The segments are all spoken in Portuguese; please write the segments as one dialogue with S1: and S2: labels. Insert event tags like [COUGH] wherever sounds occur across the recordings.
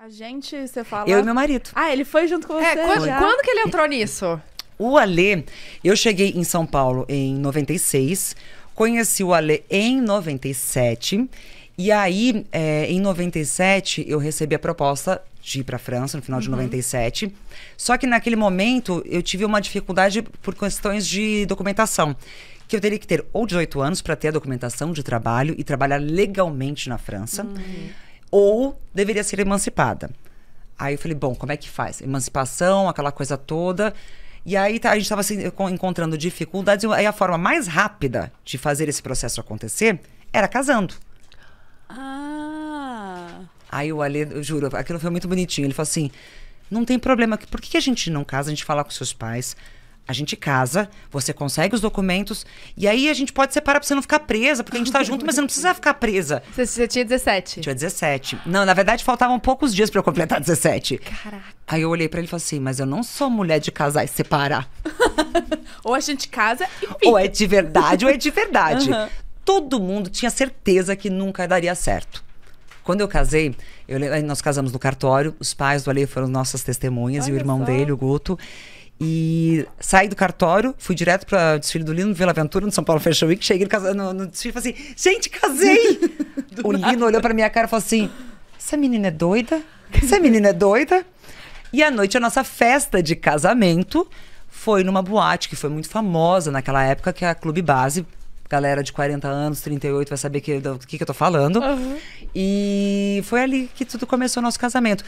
S1: A gente, você fala. Eu e meu marido. Ah, ele foi junto com é, você. É, quando, já? quando que ele entrou nisso? O Alê, eu cheguei em São Paulo em 96, conheci o Alê em 97. E aí, é, em 97, eu recebi a proposta de ir para a França, no final de uhum. 97. Só que naquele momento, eu tive uma dificuldade por questões de documentação. Que eu teria que ter ou 18 anos para ter a documentação de trabalho e trabalhar legalmente na França. Uhum ou deveria ser emancipada. Aí eu falei, bom, como é que faz? Emancipação, aquela coisa toda. E aí tá, a gente estava assim, encontrando dificuldades. E a forma mais rápida de fazer esse processo acontecer era casando. Ah. Aí o Ale, eu juro, aquilo foi muito bonitinho. Ele falou assim: não tem problema, por que a gente não casa? A gente fala com seus pais a gente casa, você consegue os documentos, e aí a gente pode separar pra você não ficar presa, porque a gente tá junto, mas você não precisa ficar presa. [LAUGHS] Você, você tinha 17? Tinha 17. Não, na verdade faltavam poucos dias para eu completar 17. Caraca. Aí eu olhei para ele e falei assim: mas eu não sou mulher de casar e separar. [LAUGHS] ou a gente casa e fica. Ou é de verdade, ou é de verdade. Uhum. Todo mundo tinha certeza que nunca daria certo. Quando eu casei, eu, nós casamos no cartório, os pais do Ale foram nossas testemunhas Olha e o irmão só. dele, o Guto. E saí do cartório, fui direto para o desfile do Lino Vila Aventura, no São Paulo Fashion Week. Cheguei no, no desfile e falei assim: gente, casei! [LAUGHS] o nada. Lino olhou para minha cara e falou assim: essa menina é doida? Essa menina é doida? E à noite, a nossa festa de casamento foi numa boate que foi muito famosa naquela época, que é a Clube Base. Galera de 40 anos, 38, vai saber que, do que, que eu tô falando. Uhum. E foi ali que tudo começou o nosso casamento.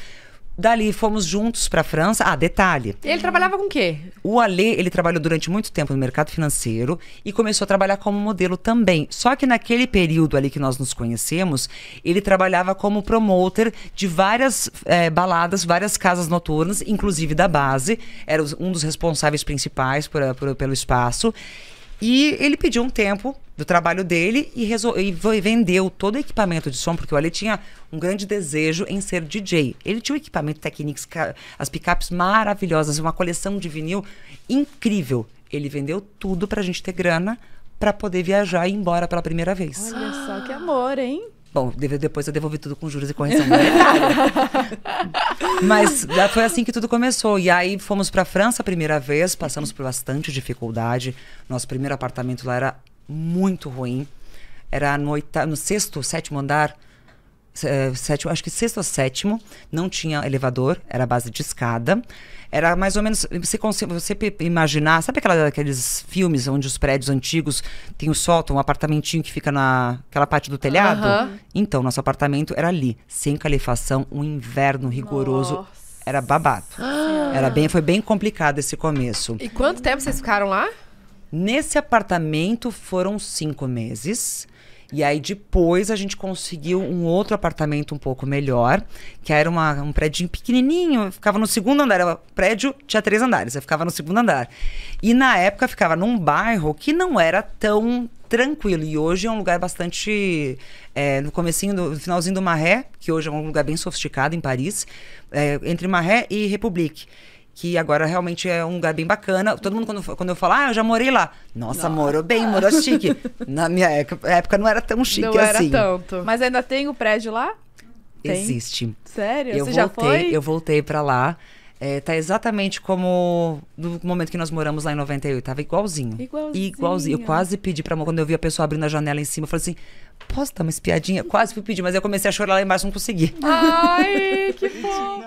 S1: Dali fomos juntos para a França. Ah, detalhe. Ele trabalhava com o quê? O Alê, ele trabalhou durante muito tempo no mercado financeiro e começou a trabalhar como modelo também. Só que naquele período ali que nós nos conhecemos, ele trabalhava como promoter de várias é, baladas, várias casas noturnas, inclusive da base. Era um dos responsáveis principais por, por, pelo espaço. E ele pediu um tempo do trabalho dele e, resol... e vendeu todo o equipamento de som, porque o Ale tinha um grande desejo em ser DJ. Ele tinha o equipamento Technics, as picapes maravilhosas, uma coleção de vinil incrível. Ele vendeu tudo pra gente ter grana para poder viajar e ir embora pela primeira vez. Olha só que amor, hein? Bom, depois eu devolvi tudo com juros e correção né?
S2: [LAUGHS] Mas
S1: eh, foi assim que tudo começou. E aí fomos para França a primeira vez, passamos por bastante dificuldade. Nosso primeiro apartamento lá era muito ruim. Era no, no sexto, sétimo andar, eh, sétimo, acho que sexto ou sétimo, não tinha elevador, era base de escada. Era mais ou menos, você, você imaginar, sabe aquela, aqueles filmes onde os prédios antigos tem o sótão, um apartamentinho que fica naquela parte do telhado? Uhum. Então, nosso apartamento era ali, sem calefação, um inverno rigoroso. Nossa. Era babado. Ah. Era bem, foi bem complicado esse começo. E quanto tempo vocês ficaram lá? Nesse apartamento foram cinco meses. E aí depois a gente conseguiu um outro apartamento um pouco melhor, que era uma, um prédio pequenininho, ficava no segundo andar, era um prédio tinha três andares, eu ficava no segundo andar. E na época ficava num bairro que não era tão tranquilo e hoje é um lugar bastante é, no comecinho do no finalzinho do Maré, que hoje é um lugar bem sofisticado em Paris, é, entre Maré e République que agora realmente é um lugar bem bacana. Todo mundo, quando, quando eu falo, ah, eu já morei lá. Nossa, Nossa. morou bem, morou chique. [LAUGHS] Na minha época não era tão chique não assim. Não era tanto. Mas ainda tem o prédio lá?
S2: Tem. Existe.
S1: Sério? Eu Você voltei, já foi? Eu voltei para lá. É, tá exatamente como no momento que nós moramos lá em 98. Tava igualzinho. Igualzinho. igualzinho. Eu quase pedi pra quando eu vi a pessoa abrindo a janela em cima, eu falei assim: posso dar uma espiadinha? Quase fui pedir, mas eu comecei a chorar lá embaixo, não consegui. Ai, [LAUGHS] que bom!